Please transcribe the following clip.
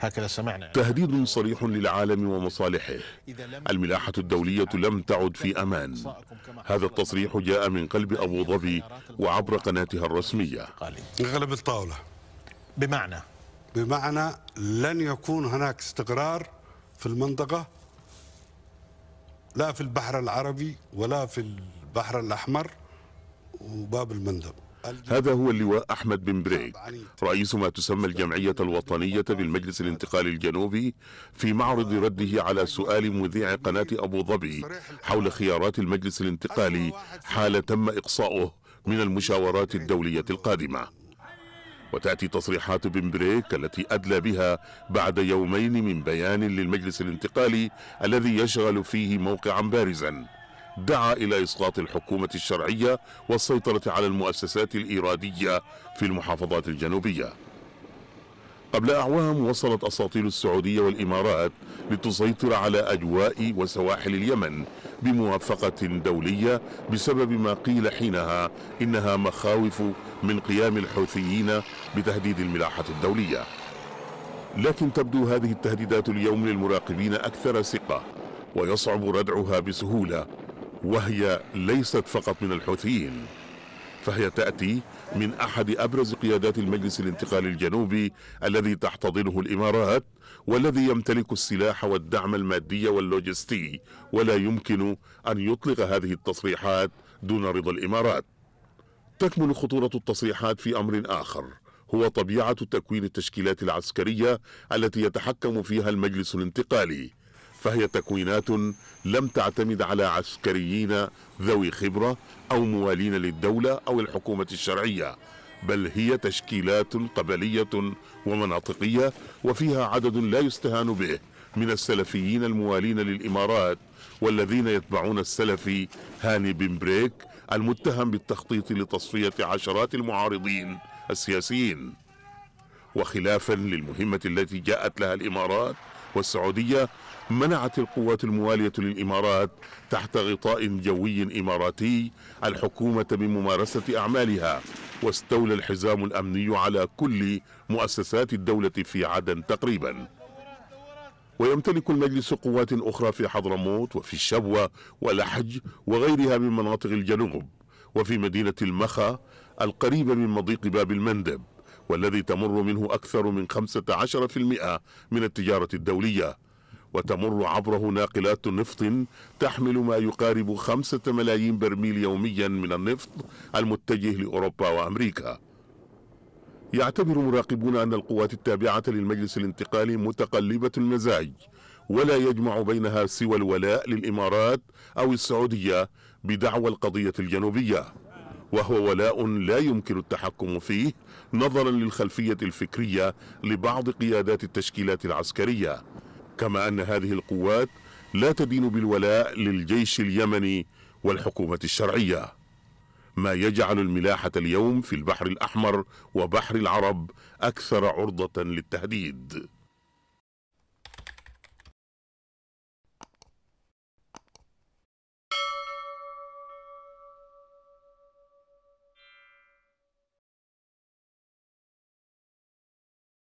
هكذا سمعنا تهديد صريح للعالم ومصالحه الملاحة الدولية لم تعد في أمان هذا التصريح جاء من قلب أبو ظبي وعبر قناتها الرسمية غلب الطاولة بمعنى بمعنى لن يكون هناك استقرار في المنطقة لا في البحر العربي ولا في البحر الأحمر وباب المندب هذا هو اللواء أحمد بن بريك رئيس ما تسمى الجمعية الوطنية بالمجلس الانتقالي الجنوبي في معرض رده على سؤال مذيع قناة أبو ظبي حول خيارات المجلس الانتقالي حال تم إقصاؤه من المشاورات الدولية القادمة وتأتي تصريحات بن بريك التي أدلى بها بعد يومين من بيان للمجلس الانتقالي الذي يشغل فيه موقعا بارزا دعا إلى إسقاط الحكومة الشرعية والسيطرة على المؤسسات الإيرادية في المحافظات الجنوبية قبل أعوام وصلت أساطيل السعودية والإمارات لتسيطر على أجواء وسواحل اليمن بموافقة دولية بسبب ما قيل حينها إنها مخاوف من قيام الحوثيين بتهديد الملاحة الدولية لكن تبدو هذه التهديدات اليوم للمراقبين أكثر ثقة ويصعب ردعها بسهولة وهي ليست فقط من الحوثيين فهي تأتي من أحد أبرز قيادات المجلس الانتقالي الجنوبي الذي تحتضنه الإمارات والذي يمتلك السلاح والدعم المادي واللوجستي ولا يمكن أن يطلق هذه التصريحات دون رضا الإمارات تكمن خطورة التصريحات في أمر آخر هو طبيعة تكوين التشكيلات العسكرية التي يتحكم فيها المجلس الانتقالي فهي تكوينات لم تعتمد على عسكريين ذوي خبرة أو موالين للدولة أو الحكومة الشرعية بل هي تشكيلات قبلية ومناطقية وفيها عدد لا يستهان به من السلفيين الموالين للإمارات والذين يتبعون السلفي هاني بن بريك المتهم بالتخطيط لتصفية عشرات المعارضين السياسيين وخلافا للمهمة التي جاءت لها الإمارات والسعودية منعت القوات الموالية للإمارات تحت غطاء جوي إماراتي الحكومة من ممارسة أعمالها واستولى الحزام الأمني على كل مؤسسات الدولة في عدن تقريباً ويمتلك المجلس قوات أخرى في حضرموت وفي الشبوة ولحج وغيرها من مناطق الجنوب وفي مدينة المخا القريبة من مضيق باب المندب والذي تمر منه أكثر من 15% من التجارة الدولية وتمر عبره ناقلات نفط تحمل ما يقارب خمسة ملايين برميل يوميا من النفط المتجه لأوروبا وأمريكا يعتبر مراقبون أن القوات التابعة للمجلس الانتقالي متقلبة المزاج ولا يجمع بينها سوى الولاء للإمارات أو السعودية بدعوى القضية الجنوبية وهو ولاء لا يمكن التحكم فيه نظرا للخلفية الفكرية لبعض قيادات التشكيلات العسكرية كما أن هذه القوات لا تدين بالولاء للجيش اليمني والحكومة الشرعية ما يجعل الملاحة اليوم في البحر الأحمر وبحر العرب أكثر عرضة للتهديد